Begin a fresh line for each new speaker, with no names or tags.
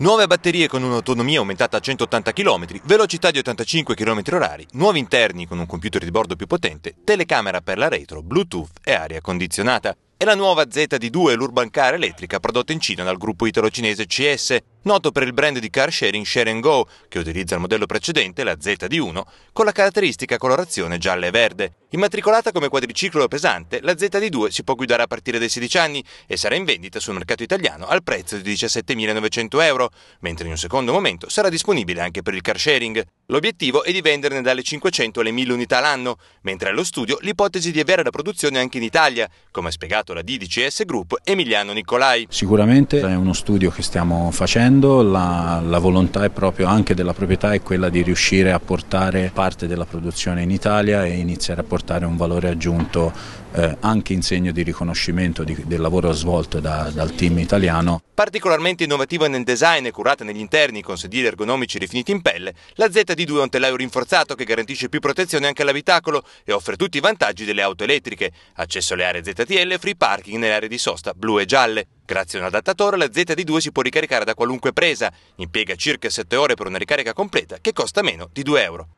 Nuove batterie con un'autonomia aumentata a 180 km, velocità di 85 km/h, nuovi interni con un computer di bordo più potente, telecamera per la retro, Bluetooth e aria condizionata. E la nuova ZD2, l'urban car elettrica prodotta in Cina dal gruppo italo-cinese CS, noto per il brand di car sharing Share Go, che utilizza il modello precedente, la ZD1, con la caratteristica colorazione gialla e verde. Immatricolata come quadriciclo pesante, la ZD2 si può guidare a partire dai 16 anni e sarà in vendita sul mercato italiano al prezzo di 17.900 euro, mentre in un secondo momento sarà disponibile anche per il car sharing. L'obiettivo è di venderne dalle 500 alle 1000 unità l'anno, mentre allo studio l'ipotesi di avere la produzione anche in Italia, come ha spiegato la DDCS Group Emiliano Nicolai.
Sicuramente è uno studio che stiamo facendo, la, la volontà è proprio anche della proprietà è quella di riuscire a portare parte della produzione in Italia e iniziare a portare portare un valore aggiunto eh, anche in segno di riconoscimento di, del lavoro svolto da, dal team italiano.
Particolarmente innovativa nel design e curata negli interni con sedili ergonomici rifiniti in pelle, la ZD2 è un telaio rinforzato che garantisce più protezione anche all'abitacolo e offre tutti i vantaggi delle auto elettriche, accesso alle aree ZTL, e free parking nelle aree di sosta blu e gialle. Grazie a un adattatore la ZD2 si può ricaricare da qualunque presa, impiega circa 7 ore per una ricarica completa che costa meno di 2 euro.